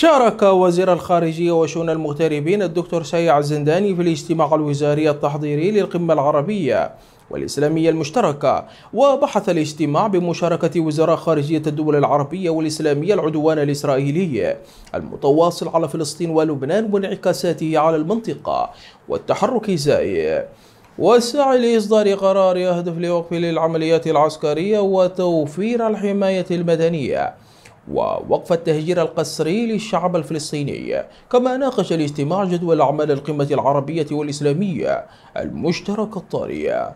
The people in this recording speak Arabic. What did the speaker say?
شارك وزير الخارجية وشؤون المغتربين الدكتور سيع الزنداني في الاجتماع الوزاري التحضيري للقمة العربية والإسلامية المشتركة وبحث الاجتماع بمشاركة وزراء خارجية الدول العربية والإسلامية العدوان الإسرائيلي المتواصل على فلسطين ولبنان وانعكاساته على المنطقة والتحرك الزائي والسعي لإصدار قرار يهدف لوقف العمليات العسكرية وتوفير الحماية المدنية ووقف التهجير القسري للشعب الفلسطيني كما ناقش الاجتماع جدول أعمال القمة العربية والإسلامية المشتركة الطارية